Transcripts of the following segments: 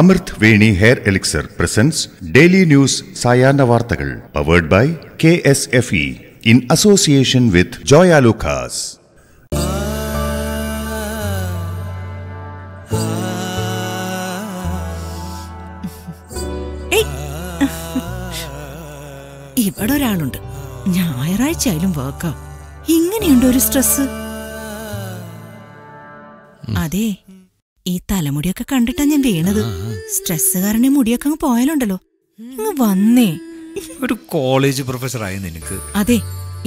അമൃത് Veni hair elixir presence daily news സായാഹ്ന വാർത്തകൾ powered by K S F E in association with Joyalukkas ഇവിടെ ഒരാളുണ്ട് ഞായറാഴ്ച ആയാലും വർക്കാ ഇങ്ങനെയുണ്ട് ഒരു സ്ട്രെസ് അതെ ഈ തലമുടിയൊക്കെ കണ്ടിട്ടാ ഞാൻ വീണത് സ്ട്രെസ് കാരണം മുടിയൊക്കെ അങ്ങ് പോയാലുണ്ടല്ലോ അങ്ങ് വന്നേ ഒരു കോളേജ് പ്രൊഫസർ ആയ നിനക്ക് അതെ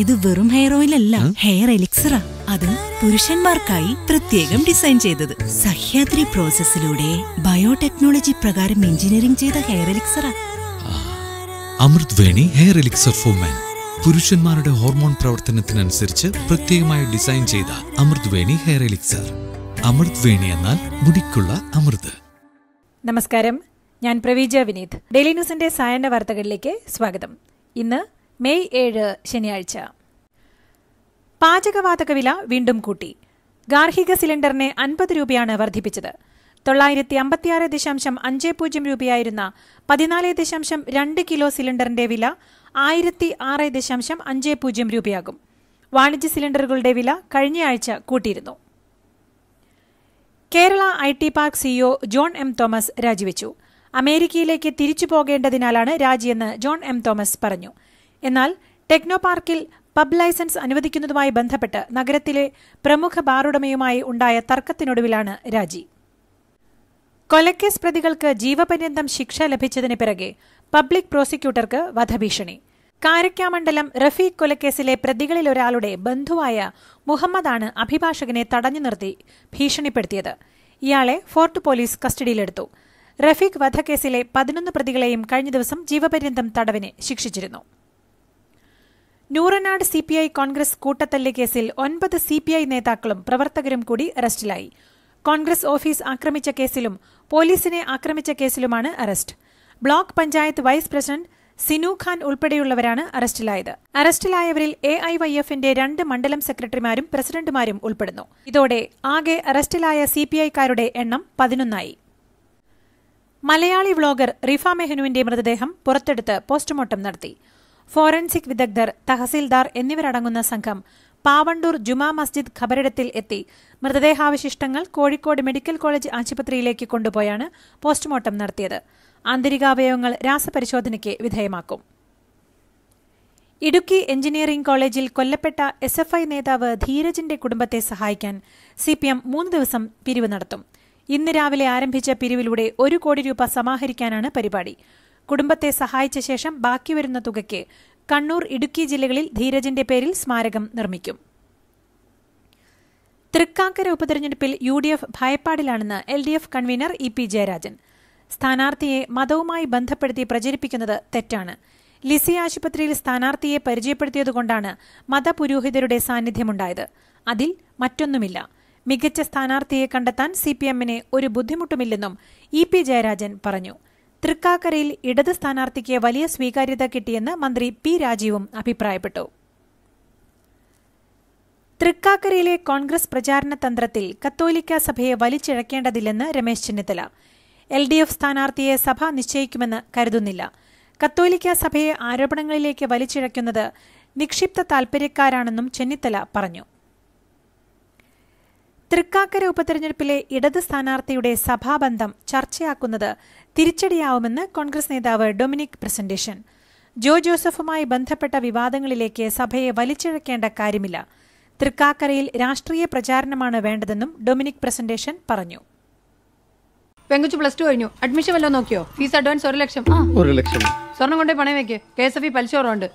ഇത് വെറും ഹെയർ ഓയിൽ അല്ല ഹെയർ എലിക്സറാ അത് പുരുഷന്മാർക്കായി പ്രത്യേകം ഡിസൈൻ ചെയ്തത് സഹ്യാദ്രി പ്രോസസ്സിലൂടെ ബയോടെക്നോളജി പ്രകാരം എഞ്ചിനീയറിംഗ് ചെയ്ത ഹെയർ എലിക്സറാ Amrut Veni hair elixir four മാൻ പുരുഷന്മാരുടെ ഹോർമോൺ പ്രവർത്തനത്തിനനുസരിച്ച് പ്രത്യേകമായി ഡിസൈൻ ചെയ്ത അമൃത് വേണി ഹെയർ എലിക്സർ അമൃത് വേണി എന്നാൽ മുടിക്കുള്ള അമൃത് നമസ്കാരം ഞാൻ പ്രവീജ വിനീത് ഡെയിലി ന്യൂസിന്റെ സായന വാർത്തകളിലേക്ക് സ്വാഗതം ഇന്ന് മെയ് ഏഴ് ശനിയാഴ്ച പാചകവാതക വില വീണ്ടും കൂട്ടി ഗാർഹിക സിലിണ്ടറിനെ അൻപത് രൂപയാണ് വർദ്ധിപ്പിച്ചത് തൊള്ളായിരത്തി അമ്പത്തിയാറ് ദശാംശം അഞ്ച് പൂജ്യം രൂപയായിരുന്ന പതിനാല് ദശാംശം രണ്ട് കിലോ സിലിണ്ടറിന്റെ വില ആയിരത്തി ആറ് ദശാംശം അഞ്ച് പൂജ്യം രൂപയാകും വാണിജ്യ സിലിണ്ടറുകളുടെ വില കഴിഞ്ഞയാഴ്ച കൂട്ടിയിരുന്നു Kerala I T park CEO John M Thomas രാജിവെച്ചു അമേരിക്കയിലേക്ക് തിരിച്ചു പോകേണ്ടതിനാലാണ് രാജിയെന്ന് ജോൺ എം തോമസ് പറഞ്ഞു എന്നാൽ ടെക്നോ പാർക്കിൽ പബ് ലൈസൻസ് അനുവദിക്കുന്നതുമായി ബന്ധപ്പെട്ട് നഗരത്തിലെ പ്രമുഖ ബാറുടമയുമായി ഉണ്ടായ തർക്കത്തിനൊടുവിലാണ് രാജി കൊലക്കേസ് പ്രതികൾക്ക് ജീവപര്യന്തം ശിക്ഷ ലഭിച്ചതിന് പിറകെ പബ്ലിക് പ്രോസിക്യൂട്ടർക്ക് വധഭീഷണി കാരക്കാമണ്ഡലം റഫീഖ് കൊലക്കേസിലെ പ്രതികളിലൊരാളുടെ ബന്ധുവായ മുഹമ്മദാണ് അഭിഭാഷകനെ തടഞ്ഞു നിർത്തി ഭീഷണിപ്പെടുത്തിയത് ഇയാളെ ഫോർട്ട് പോലീസ് കസ്റ്റഡിയിലെടുത്തു റഫീഖ് വധക്കേസിലെ പതിനൊന്ന് പ്രതികളെയും കഴിഞ്ഞ ദിവസം ജീവപര്യന്തം തടവിനെ ശിക്ഷിച്ചിരുന്നു Nooranad C P I Congress കൂട്ടത്തല്ല് കേസിൽ ഒൻപത് സി പി ഐ നേതാക്കളും പ്രവർത്തകരും കൂടി അറസ്റ്റിലായി കോൺഗ്രസ് ഓഫീസ് ആക്രമിച്ച കേസിലും പോലീസിനെ ആക്രമിച്ച കേസിലുമാണ് arrest block panchayat vice president Sinu Khan ഉൾപ്പെടെയുള്ളവരാണ് അറസ്റ്റിലായത് അറസ്റ്റിലായവരിൽ എ ഐ വൈ എഫിന്റെ രണ്ട് മണ്ഡലം സെക്രട്ടറിമാരും പ്രസിഡന്റുമാരും ഉൾപ്പെടുന്നു ഇതോടെ ആകെ അറസ്റ്റിലായ സി പി ഐക്കാരുടെ എണ്ണം പതിനൊന്നായി മലയാളി വ്ളോഗർ റിഫ മെഹനുവിന്റെ മൃതദേഹം പുറത്തെടുത്ത് പോസ്റ്റ്മോർട്ടം നടത്തി ഫോറൻസിക് വിദഗ്ധർ തഹസിൽദാർ എന്നിവരടങ്ങുന്ന സംഘം പാവണ്ടൂർ ജുമാ മസ്ജിദ് ഖബറിടത്തിൽ എത്തി മൃതദേഹാവശിഷ്ടങ്ങൾ കോഴിക്കോട് മെഡിക്കൽ കോളേജ് ആശുപത്രിയിലേക്ക് കൊണ്ടുപോയാണ് പോസ്റ്റ്മോർട്ടം നടത്തിയത് ആന്തരികാവയവങ്ങൾ രാസപരിശോധനയ്ക്ക് വിധേയമാക്കും ഇടുക്കി എഞ്ചിനീയറിംഗ് കോളേജിൽ കൊല്ലപ്പെട്ട എസ് എഫ് ഐ നേതാവ് ധീരജിന്റെ കുടുംബത്തെ സഹായിക്കാൻ സി പി എം മൂന്ന് ദിവസം പിരിവ് നടത്തും ഇന്ന് രാവിലെ ആരംഭിച്ച പിരിവിലൂടെ ഒരു കോടി രൂപ സമാഹരിക്കാനാണ് പരിപാടി കുടുംബത്തെ സഹായിച്ച ശേഷം ബാക്കി വരുന്ന തുകയ്ക്ക് കണ്ണൂർ ഇടുക്കി ജില്ലകളിൽ ധീരജിന്റെ പേരിൽ സ്മാരകം നിർമ്മിക്കും തൃക്കാക്കര ഉപതെരഞ്ഞെടുപ്പിൽ യു ഡി എഫ് ഭയപ്പാടിലാണെന്ന് L D F convener E P Jayarajan സ്ഥാനാർത്ഥിയെ മതവുമായി ബന്ധപ്പെടുത്തി പ്രചരിപ്പിക്കുന്നത് തെറ്റാണ് ലിസി ആശുപത്രിയിൽ സ്ഥാനാർത്ഥിയെ പരിചയപ്പെടുത്തിയതുകൊണ്ടാണ് മതപുരോഹിതരുടെ സാന്നിധ്യമുണ്ടായത് അതിൽ മറ്റൊന്നുമില്ല മികച്ച സ്ഥാനാർത്ഥിയെ കണ്ടെത്താൻ സി പി എമ്മിന് ഒരു ബുദ്ധിമുട്ടുമില്ലെന്നും ഇ പി ജയരാജൻ പറഞ്ഞു തൃക്കാക്കരയിൽ ഇടത് സ്ഥാനാർത്ഥിക്ക് വലിയ സ്വീകാര്യത കിട്ടിയെന്ന് മന്ത്രി പി രാജീവും അഭിപ്രായപ്പെട്ടു തൃക്കാക്കരയിലെ കോൺഗ്രസ് പ്രചാരണ തന്ത്രത്തിൽ കത്തോലിക്ക സഭയെ വലിച്ചിഴക്കേണ്ടതില്ലെന്ന് Ramesh Chennithala L D F സ്ഥാനാർത്ഥിയെ സഭ നിശ്ചയിക്കുമെന്ന് കരുതുന്നില്ല കത്തോലിക്ക സഭയെ ആരോപണങ്ങളിലേക്ക് വലിച്ചിഴയ്ക്കുന്നത് നിക്ഷിപ്ത താൽപര്യക്കാരാണെന്നും ചെന്നിത്തല പറഞ്ഞു തൃക്കാക്കര ഉപതെരഞ്ഞെടുപ്പിലെ ഇടത് സ്ഥാനാർത്ഥിയുടെ സഭാബന്ധം ചർച്ചയാക്കുന്നത് തിരിച്ചടിയാവുമെന്ന് കോൺഗ്രസ് നേതാവ് ഡൊമിനിക് പ്രസന്റേഷൻ ജോ ജോസഫുമായി ബന്ധപ്പെട്ട വിവാദങ്ങളിലേക്ക് സഭയെ വലിച്ചിഴക്കേണ്ട കാര്യമില്ല തൃക്കാക്കരയിൽ രാഷ്ട്രീയ പ്രചാരണമാണ് വേണ്ടതെന്നും ഡൊമിനിക് പ്രസന്റേഷൻ പറഞ്ഞു പെങ്കുച്ചു പ്ലസ് ടു കഴിഞ്ഞു അഡ്മിഷൻ വല്ലതും നോക്കിയോ ഫീസ് അഡ്വാൻസ് ഒരു ലക്ഷം ഒരു ലക്ഷം സ്വർണം കൊണ്ടേ പണയം വെക്കേ കെ എസ് എഫ് ഇ പലിശോറുണ്ട്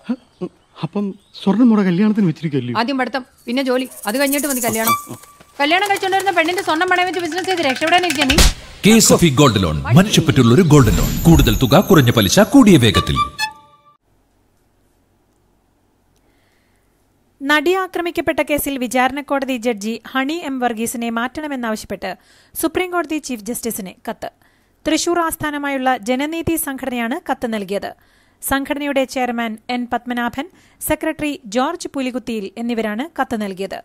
അപ്പം സ്വർണ്ണം മുറ കല്യാണത്തിന് വെച്ചിരിക്കല്ലേ ആദ്യം പഠിത്തം പിന്നെ ജോലി അത് കഴിഞ്ഞിട്ട് മതി കല്യാണം കല്യാണം കഴിച്ചുകൊണ്ടിരുന്ന പെണ്ണിന്റെ സ്വർണം പണയം വെച്ച് ബിസിനസ് ചെയ്ത് രക്ഷപ്പെടാനിരിക്കാൻ നീ K S F E gold loan മനുഷ്യപ്പെട്ടുള്ള ഒരു ഗോൾഡ് ലോൺ കൂടുതൽ തുക കുറഞ്ഞ പലിശ കൂടിയ വേഗത്തിൽ നടി ആക്രമിക്കപ്പെട്ട കേസിൽ വിചാരണക്കോടതി ജഡ്ജി ഹണി എം വർഗീസിനെ മാറ്റണമെന്നാവശ്യപ്പെട്ട് സുപ്രീംകോടതി ചീഫ് ജസ്റ്റിസിന് കത്ത് തൃശൂർ ആസ്ഥാനമായുള്ള ജനനീതി സംഘടനയാണ് കത്ത് നൽകിയത് സംഘടനയുടെ chairman N Padmanabhan secretary George പുലികുത്തിയിൽ എന്നിവരാണ് കത്ത് നൽകിയത്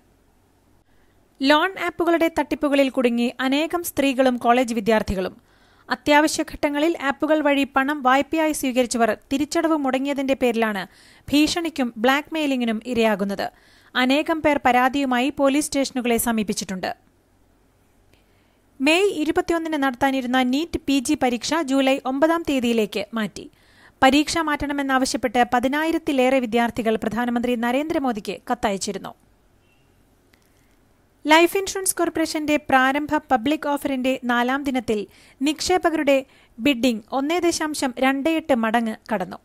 ലോൺ ആപ്പുകളുടെ തട്ടിപ്പുകളിൽ കുടുങ്ങി അനേകം സ്ത്രീകളും കോളേജ് വിദ്യാർത്ഥികളും അത്യാവശ്യഘട്ടങ്ങളിൽ ആപ്പുകൾ വഴി പണം വായ്പയായി സ്വീകരിച്ചവർ തിരിച്ചടവ് മുടങ്ങിയതിന്റെ പേരിലാണ് ഭീഷണിക്കും ബ്ലാക്ക് മെയിലിംഗിനും ഇരയാകുന്നത് അനേകം പേർ പരാതിയുമായി പോലീസ് സ്റ്റേഷനുകളെ സമീപിച്ചിട്ടുണ്ട് മെയ് ഇരുപത്തിയൊന്നിന് നടത്താനിരുന്ന നീറ്റ് പി ജി പരീക്ഷ ജൂലൈ ഒമ്പതാം തീയതിയിലേക്ക് മാറ്റി പരീക്ഷ മാറ്റണമെന്നാവശ്യപ്പെട്ട് പതിനായിരത്തിലേറെ വിദ്യാർത്ഥികൾ പ്രധാനമന്ത്രി നരേന്ദ്രമോദിക്ക് കത്തയച്ചിരുന്നു ലൈഫ് ഇൻഷുറൻസ് കോർപ്പറേഷന്റെ പ്രാരംഭ പബ്ലിക് ഓഫറിന്റെ നാലാം ദിനത്തിൽ നിക്ഷേപകരുടെ ബിഡിംഗ് ഒന്നേ ദശാംശം രണ്ട് എട്ട് മടങ്ങ് കടന്നു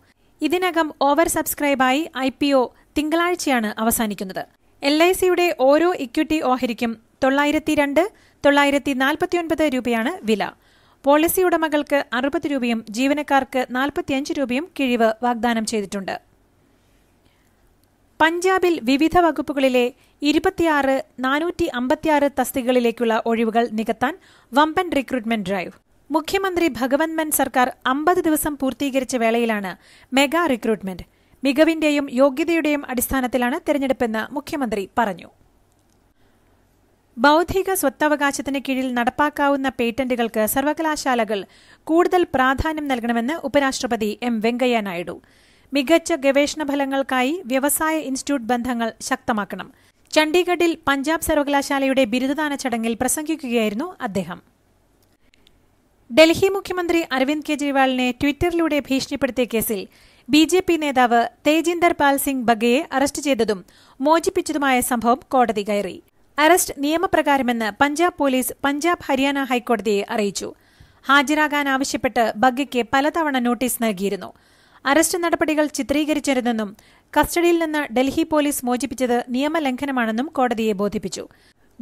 ഇതിനകം ഓവർ സബ്സ്ക്രൈബായി ഐ പി ഒ തിങ്കളാഴ്ചയാണ് അവസാനിക്കുന്നത് എൽ ഐ സിയുടെ ഓരോ ഇക്വിറ്റി ഓഹരിക്കും തൊള്ളായിരത്തി രണ്ട് തൊള്ളായിരത്തി നാൽപ്പത്തിയൊൻപത് രൂപയാണ് വില പോളിസി ഉടമകൾക്ക് അറുപത് രൂപയും ജീവനക്കാർക്ക് നാൽപ്പത്തിയഞ്ച് രൂപയും കിഴിവ് വാഗ്ദാനം ചെയ്തിട്ടുണ്ട് പഞ്ചാബിൽ വിവിധ വകുപ്പുകളിലെ ഇരുപത്തിയാറ് നാനൂറ്റി അമ്പത്തിയാറ് തസ്തികകളിലേക്കുള്ള ഒഴിവുകൾ നികത്താൻ വമ്പൻ റിക്രൂട്ട്മെന്റ് ഡ്രൈവ് മുഖ്യമന്ത്രി ഭഗവന്ത് മൻ സർക്കാർ അമ്പത് ദിവസം പൂർത്തീകരിച്ച വേളയിലാണ് മെഗാ റിക്രൂട്ട്മെന്റ് മികവിന്റെയും യോഗ്യതയുടെയും അടിസ്ഥാനത്തിലാണ് തെരഞ്ഞെടുപ്പെന്ന് മുഖ്യമന്ത്രി പറഞ്ഞു ബൗദ്ധിക സ്വത്തവകാശത്തിന് കീഴിൽ നടപ്പാക്കാവുന്ന പേറ്റന്റുകൾക്ക് സർവകലാശാലകൾ കൂടുതൽ പ്രാധാന്യം നൽകണമെന്ന് ഉപരാഷ്ട്രപതി എം വെങ്കയ്യ നായിഡു മികച്ച ഗവേഷണ ഫലങ്ങൾക്കായി വ്യവസായ ഇൻസ്റ്റിറ്റ്യൂട്ട് ബന്ധങ്ങൾ ശക്തമാക്കണം ചണ്ഡീഗഡിൽ പഞ്ചാബ് സർവകലാശാലയുടെ ബിരുദദാന ചടങ്ങിൽ പ്രസംഗിക്കുകയായിരുന്നു അദ്ദേഹം ഡൽഹി മുഖ്യമന്ത്രി അരവിന്ദ് കെജ്രിവാളിനെ ട്വിറ്ററിലൂടെ ഭീഷണിപ്പെടുത്തിയ കേസിൽ ബി ജെ പി നേതാവ് തേജിന്ദർ പാൽ സിംഗ് ബഗയെ അറസ്റ്റ് ചെയ്തതും മോചിപ്പിച്ചതുമായ സംഭവം കോടതി കയറി അറസ്റ്റ് നിയമപ്രകാരമെന്ന് പഞ്ചാബ് പോലീസ് പഞ്ചാബ് ഹരിയാന ഹൈക്കോടതിയെ അറിയിച്ചു ഹാജരാകാൻ ആവശ്യപ്പെട്ട് ബഗയ്ക്ക് പലതവണ നോട്ടീസ് നൽകിയിരുന്നു അറസ്റ്റ് നടപടികൾ ചിത്രീകരിച്ചിരുന്നെന്നും കസ്റ്റഡിയിൽ നിന്ന് ഡൽഹി പോലീസ് മോചിപ്പിച്ചതെന്നും നിയമലംഘനമാണെന്നും കോടതി ബോധിപ്പിച്ചു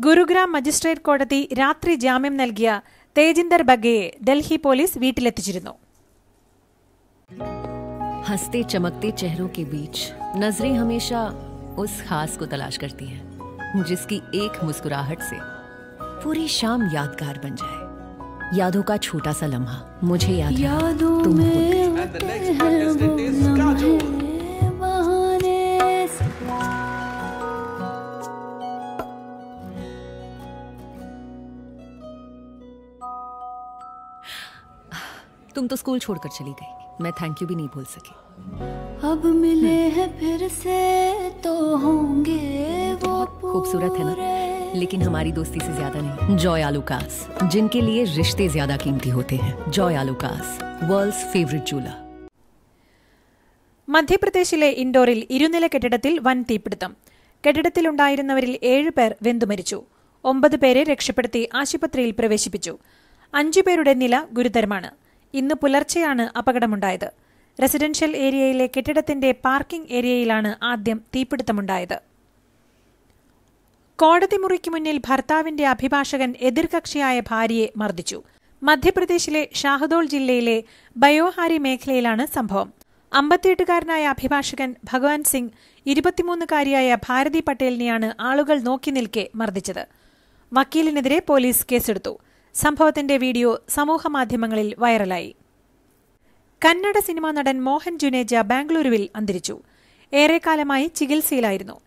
ഗുരുഗ്രാം മജിസ്ട്രേറ്റ് കോടതി രാത്രി ജാമ്യം നൽക്കിയ തേജിന്ദർ ബഗേ ഡൽഹി പോലീസ് വീട്ടിലെത്തിയിരുന്നു हंसते चमकते चेहरों के बीच नजरें हमेशा उस खास को तलाश करती हैं जिसकी एक मुस्कुराहट से पूरी शाम यादगार बन जाए यादों का छोटा सा लम्हा मुझे यादों में तुम तो स्कूल छोड़कर चली गई मैं थैंक यू भी नहीं बोल सकी अब मिले हैं फिर से तो होंगे वो खूबसूरत है ना लेकिन हमारी दोस्ती से ज्यादा नहीं जॉय आलूकास जिनके लिए रिश्ते ज्यादा कीमती होते हैं जॉय आलूकास वर्ल्ड फेवरेट चूला മധ്യപ്രദേശിലെ ഇൻഡോറിൽ ഇരുനില കെട്ടിടത്തിൽ വൻ തീപിടുത്തം കെട്ടിടത്തിലുണ്ടായിരുന്നവരിൽ ഏഴ് പേർ വെന്തുമരിച്ചു ഒമ്പത് പേരെ രക്ഷപ്പെടുത്തി ആശുപത്രിയിൽ പ്രവേശിപ്പിച്ചു അഞ്ചു പേരുടെ നില ഗുരുതരമാണ് ഇന്ന് പുലർച്ചെയാണ് അപകടമുണ്ടായത് റെസിഡൻഷ്യൽ ഏരിയയിലെ കെട്ടിടത്തിന്റെ പാർക്കിംഗ് ഏരിയയിലാണ് ആദ്യം തീപിടുത്തമുണ്ടായത് കോടതി മുറിക്ക് മുന്നിൽ ഭർത്താവിന്റെ അഭിഭാഷകൻ എതിർകക്ഷിയായ ഭാര്യയെ മർദ്ദിച്ചു മധ്യപ്രദേശിലെ ഷാഹദോൾ ജില്ലയിലെ ബയോഹാരി മേഖലയിലാണ് സംഭവം അമ്പത്തിയെട്ടുകാരനായ അഭിഭാഷകൻ ഭഗവാൻ സിംഗ് ഇരുപത്തിമൂന്നുകാരിയായ ഭാരതി പട്ടേലിനെയാണ് ആളുകൾ നോക്കി നിൽക്കെ മർദ്ദിച്ചത് വക്കീലിനെതിരെ പോലീസ് കേസെടുത്തു സംഭവത്തിന്റെ വീഡിയോ സമൂഹമാധ്യമങ്ങളിൽ വൈറലായി കന്നഡ സിനിമാ നടൻ മോഹൻ ജുനേജ ബാംഗ്ലൂരുവിൽ അന്തരിച്ചു ഏറെക്കാലമായി ചികിത്സയിലായിരുന്നു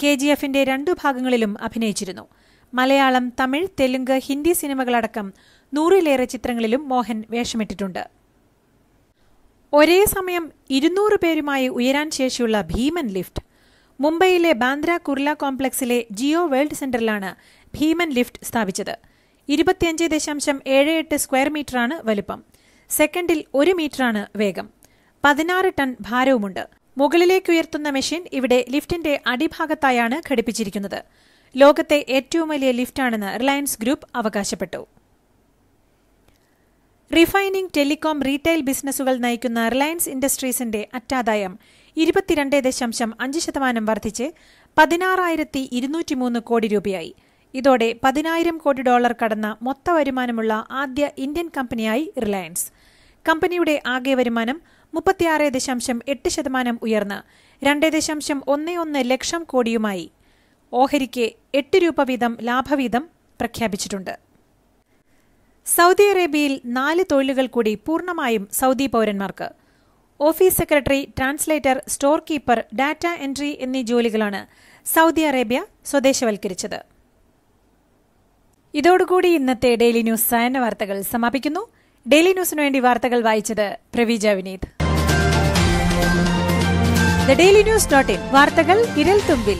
കെ ജി എഫിന്റെ രണ്ടു ഭാഗങ്ങളിലും അഭിനയിച്ചിരുന്നു മലയാളം തമിഴ് തെലുങ്ക് ഹിന്ദി സിനിമകളടക്കം നൂറിലേറെ ചിത്രങ്ങളിലും മോഹൻ വേഷമിട്ടിട്ടുണ്ട് ഒരേ സമയം ഇരുന്നൂറ് പേരുമായി ഉയരാൻ ശേഷിയുള്ള ഭീമൻ ലിഫ്റ്റ് മുംബൈയിലെ ബാന്ദ്ര കുർല കോംപ്ലക്സിലെ ജിയോ വേൾഡ് സെന്ററിലാണ് ഭീമൻ ലിഫ്റ്റ് സ്ഥാപിച്ചത് ഇരുപത്തിയഞ്ച് ദശാംശം ഏഴ് എട്ട് സ്ക്വയർ മീറ്ററാണ് വലുപ്പം സെക്കൻഡിൽ ഒരു മീറ്ററാണ് വേഗം പതിനാറ് ടൺ ഭാരവുമുണ്ട് മുകളിലേക്ക് ഉയർത്തുന്ന മെഷീൻ ഇവിടെ ലിഫ്റ്റിന്റെ അടിഭാഗത്തായാണ് ഘടിപ്പിച്ചിരിക്കുന്നത് ലോകത്തെ ഏറ്റവും വലിയ ലിഫ്റ്റാണെന്ന് റിലയൻസ് ഗ്രൂപ്പ് അവകാശപ്പെട്ടു റിഫൈനിംഗ് ടെലികോം റീറ്റെയിൽ ബിസിനസ്സുകൾ നയിക്കുന്ന റിലയൻസ് ഇൻഡസ്ട്രീസിന്റെ അറ്റാദായം ഇരുപത്തിരണ്ട് ദശാംശം അഞ്ച് ശതമാനം വർദ്ധിച്ച് പതിനാറായിരത്തി ഇരുന്നൂറ്റിമൂന്ന് കോടി രൂപയായി ഇതോടെ പതിനായിരം കോടി ഡോളർ കടന്ന മൊത്ത വരുമാനമുള്ള ആദ്യ ഇന്ത്യൻ കമ്പനിയായി റിലയൻസ് കമ്പനിയുടെ ആകെ വരുമാനം മുപ്പത്തിയാറ് ദശാംശം എട്ട് ശതമാനം ഉയർന്ന് രണ്ട് ദശാംശം ഒന്ന് ഒന്ന് ലക്ഷം കോടിയുമായി ഓഹരിക്ക് എട്ട് രൂപ വീതം ലാഭവീതം പ്രഖ്യാപിച്ചിട്ടുണ്ട് സൗദി അറേബ്യയിൽ നാല് തൊഴിലുകൾ കൂടി പൂർണ്ണമായും സൗദി പൗരന്മാർക്ക് office secretary translator store keeper data entry എന്നീ ജോലികളാണ് സൗദി അറേബ്യ സ്വദേശവൽക്കരിച്ചത് ഇതോടുകൂടി ഇന്നത്തെ ഡെയിലി ന്യൂസ് സയന വാർത്തകൾ സമാപിക്കുന്നു ഡെയിലി ന്യൂസിനു വേണ്ടി വാർത്തകൾ വായിച്ചത് Praveeja Vineeth daily news dot in വാർത്തകൾ വിരൽ തുമ്പിൽ